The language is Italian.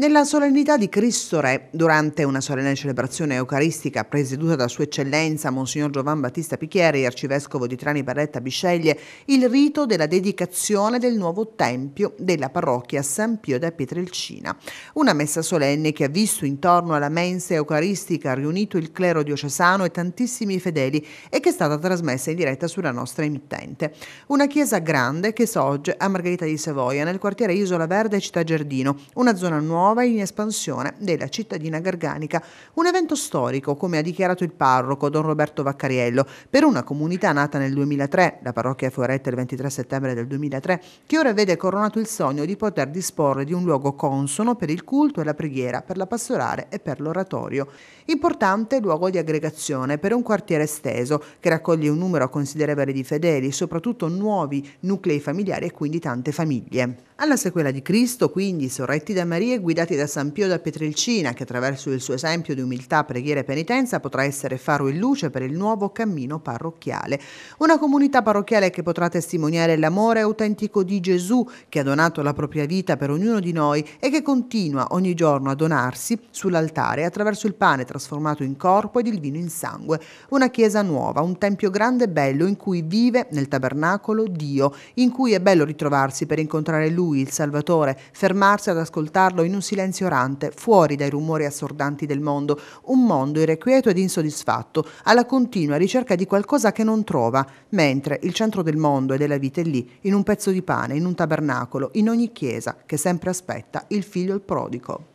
Nella solennità di Cristo Re, durante una solenne celebrazione eucaristica presieduta da Sua Eccellenza Monsignor Giovan Battista Picchieri, arcivescovo di Trani Barretta Bisceglie, il rito della dedicazione del nuovo tempio della parrocchia San Pio da Pietrelcina. Una messa solenne che ha visto intorno alla mensa eucaristica riunito il clero diocesano e tantissimi fedeli e che è stata trasmessa in diretta sulla nostra emittente. Una chiesa grande che sorge a Margherita di Savoia, nel quartiere Isola Verde Città Giardino, una zona nuova nuova in espansione della cittadina garganica. Un evento storico, come ha dichiarato il parroco Don Roberto Vaccariello, per una comunità nata nel 2003, la parrocchia Fioretta il 23 settembre del 2003, che ora vede coronato il sogno di poter disporre di un luogo consono per il culto e la preghiera, per la pastorale e per l'oratorio. Importante luogo di aggregazione per un quartiere esteso che raccoglie un numero considerevole di fedeli, soprattutto nuovi nuclei familiari e quindi tante famiglie. Alla sequela di Cristo, quindi, sorretti da Maria e guidati da San Pio da Petrelcina, che attraverso il suo esempio di umiltà, preghiera e penitenza potrà essere faro e luce per il nuovo cammino parrocchiale. Una comunità parrocchiale che potrà testimoniare l'amore autentico di Gesù, che ha donato la propria vita per ognuno di noi e che continua ogni giorno a donarsi sull'altare attraverso il pane trasformato in corpo ed il vino in sangue. Una chiesa nuova, un tempio grande e bello in cui vive nel tabernacolo Dio, in cui è bello ritrovarsi per incontrare Lui lui, il Salvatore, fermarsi ad ascoltarlo in un silenzio orante, fuori dai rumori assordanti del mondo, un mondo irrequieto ed insoddisfatto, alla continua ricerca di qualcosa che non trova, mentre il centro del mondo e della vita è lì, in un pezzo di pane, in un tabernacolo, in ogni chiesa che sempre aspetta il figlio il prodigo.